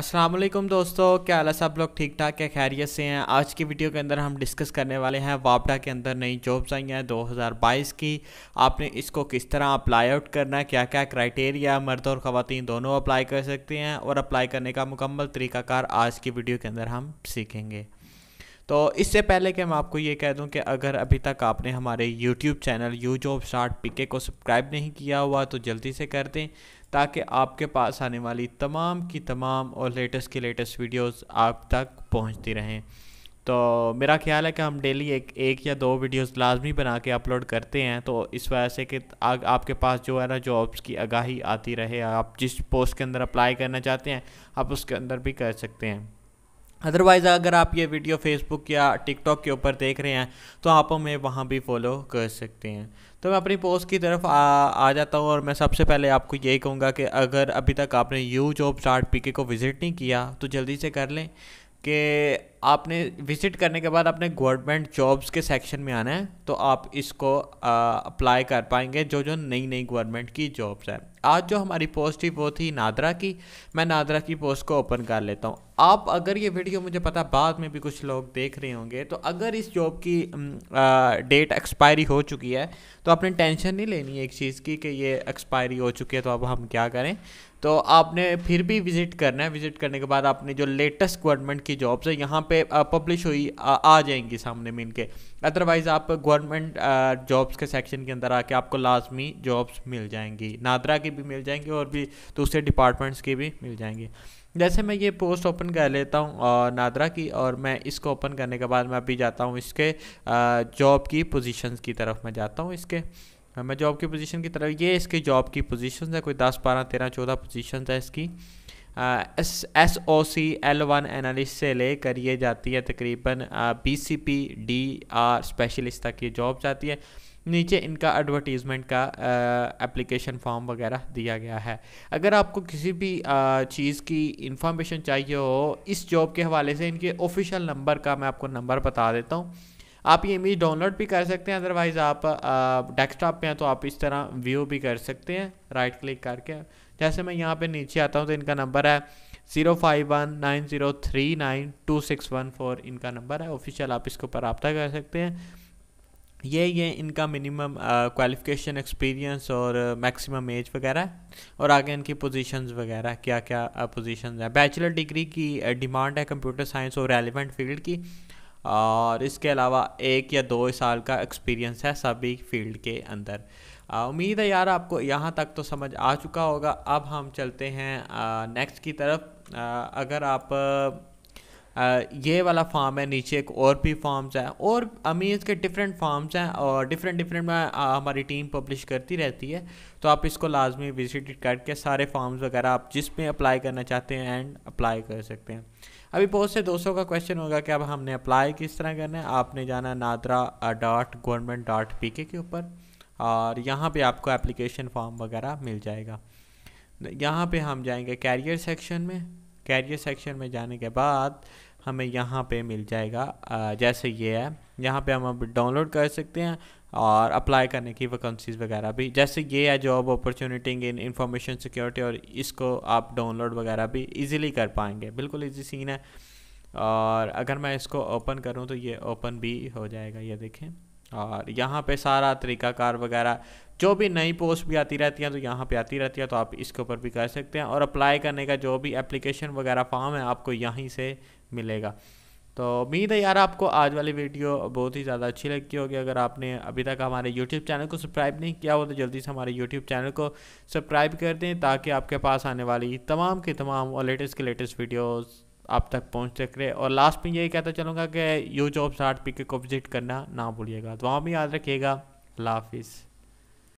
असलम दोस्तों क्या हाल है सब लोग ठीक ठाक है खैरियत से हैं आज की वीडियो के अंदर हम डिस्कस करने वाले हैं वापडा के अंदर नई जॉब्स आई हैं 2022 की आपने इसको किस तरह अप्लाई आउट करना है क्या क्या क्राइटेरिया मर्द और ख़वान दोनों अप्लाई कर सकते हैं और अप्लाई करने का मुकम्मल तरीकाकार आज की वीडियो के अंदर हम सीखेंगे तो इससे पहले कि मैं आपको ये कह दूं कि अगर अभी तक आपने हमारे YouTube channel U job start PK को सब्सक्राइब नहीं किया हुआ तो जल्दी से कर दें ताकि आपके पास आने वाली तमाम की तमाम और लेटेस्ट की लेटेस्ट वीडियोस आप तक पहुंचती रहें तो मेरा ख्याल है कि हम डेली एक एक या दो वीडियोस लाजमी बना के अपलोड करते हैं तो इस वजह से कि आपके पास जो है ना जॉब्स की आगाही आती रहे आप जिस पोस्ट के अंदर अप्लाई करना चाहते हैं आप उसके अंदर भी कर सकते हैं अदरवाइज़ अगर आप ये वीडियो फेसबुक या टिकटॉक के ऊपर देख रहे हैं तो आप हमें वहाँ भी फॉलो कर सकते हैं तो मैं अपनी पोस्ट की तरफ आ, आ जाता हूँ और मैं सबसे पहले आपको यही कहूँगा कि अगर अभी तक आपने यू जॉब चार्ट पीके को विज़िट नहीं किया तो जल्दी से कर लें कि आपने विज़िट करने के बाद आपने गवर्नमेंट जॉब्स के सेक्शन में आना है तो आप इसको अप्लाई कर पाएंगे जो जो नई नई गवर्नमेंट की जॉब्स हैं आज जो हमारी पोस्ट थी वो थी नादरा की मैं नादरा की पोस्ट को ओपन कर लेता हूँ आप अगर ये वीडियो मुझे पता बाद में भी कुछ लोग देख रहे होंगे तो अगर इस जॉब की डेट एक्सपायरी हो चुकी है तो आपने टेंशन नहीं लेनी है एक चीज़ की कि ये एक्सपायरी हो चुकी है तो अब हम क्या करें तो आपने फिर भी विज़िट करना है विज़िट करने के बाद आपने जो लेटेस्ट गवर्नमेंट की जॉब्स है यहाँ पे पब्लिश हुई आ, आ जाएंगी सामने में इनके अदरवाइज़ आप गवर्नमेंट जॉब्स के सेक्शन के अंदर आके आपको लाजमी जॉब्स मिल जाएंगी नादरा की भी मिल जाएंगी और भी दूसरे डिपार्टमेंट्स की भी मिल जाएंगी जैसे मैं ये पोस्ट ओपन कर लेता हूँ नादरा की और मैं इसको ओपन करने के बाद मैं अभी जाता हूँ इसके जॉब की पोजिशन की तरफ मैं जाता हूँ इसके हाँ, मैं जॉब की पोजीशन की तरफ ये इसकी जॉब की पोजीशन है कोई दस बारह तेरह चौदह पोजीशन है इसकी S S O C L one analyst से लेकर ये जाती है तकरीबन B C P D R specialist तक ये जॉब जाती है नीचे इनका एडवर्टीज़मेंट का एप्लीकेशन फॉर्म वगैरह दिया गया है अगर आपको किसी भी चीज़ की इंफॉर्मेशन चाहिए हो इस जॉब के हवाले से इनके ऑफिशियल नंबर का मैं आपको नंबर बता देता हूँ आप ये इमेज डाउनलोड भी कर सकते हैं अदरवाइज़ आप डेस्कटॉप पे हैं तो आप इस तरह व्यू भी कर सकते हैं राइट क्लिक करके जैसे मैं यहाँ पे नीचे आता हूँ तो इनका नंबर है zero five one nine zero three nine two six one four इनका नंबर है ऑफिशियल आप इसके ऊपर रबता कर सकते हैं ये ये इनका मिनिमम क्वालिफिकेशन एक्सपीरियंस और मैक्सिमम एज वगैरह और आगे इनकी पोजीशंस वगैरह क्या क्या पोजीशंस हैं बैचलर डिग्री की डिमांड है कंप्यूटर साइंस और रेलिवेंट फील्ड की और इसके अलावा एक या दो साल का एक्सपीरियंस है सभी फील्ड के अंदर उम्मीद है यार आपको यहाँ तक तो समझ आ चुका होगा अब हम चलते हैं नेक्स्ट की तरफ आ, अगर आप ये वाला फार्म है नीचे एक और भी फार्म्स हैं और अमीज़ के डिफरेंट फार्म्स हैं और डिफरेंट डिफरेंट में हमारी टीम पब्लिश करती रहती है तो आप इसको लाजमी विजिट करके सारे फार्म्स वगैरह आप जिस अप्लाई करना चाहते हैं एंड अप्लाई कर सकते हैं अभी बहुत से दोस्तों का क्वेश्चन होगा कि अब हमने अप्लाई किस तरह करना है आपने जाना NADRA dot government dot P K ऊपर और यहाँ पर आपको एप्लीकेशन फॉर्म वगैरह मिल जाएगा यहाँ पे हम जाएंगे कैरियर सेक्शन में कैरियर सेक्शन में जाने के बाद हमें यहाँ पे मिल जाएगा जैसे ये है यहाँ पे हम अब डाउनलोड कर सकते हैं और अप्लाई करने की वैकेंसीज वगैरह भी जैसे ये है job opportunity in information security और इसको आप डाउनलोड वगैरह भी इजीली कर पाएंगे बिल्कुल इजी सीन है और अगर मैं इसको ओपन करूँ तो ये ओपन भी हो जाएगा ये देखें और यहाँ पे सारा तरीकाकार वगैरह जो भी नई पोस्ट भी आती रहती हैं तो यहाँ पे आती रहती है तो आप इसके ऊपर भी कर सकते हैं और अप्लाई करने का जो भी एप्लीकेशन वगैरह फॉर्म है आपको यहीं से मिलेगा तो उम्मीद है यार आपको आज वाली वीडियो बहुत ही ज़्यादा अच्छी लगती होगी अगर आपने अभी तक हमारे यूट्यूब चैनल को सब्सक्राइब नहीं किया हो तो जल्दी से हमारे यूट्यूब चैनल को सब्सक्राइब कर दें ताकि आपके पास आने वाली तमाम के तमाम और लेटेस्ट के लेटेस्ट वीडियोज़ आप तक पहुंच तक रहे और लास्ट में यही कहता चलूँगा कि यू जॉब्स आर्ट पी के को विजिट करना ना भूलिएगा तो वहाँ भी याद रखिएगा लाफिज़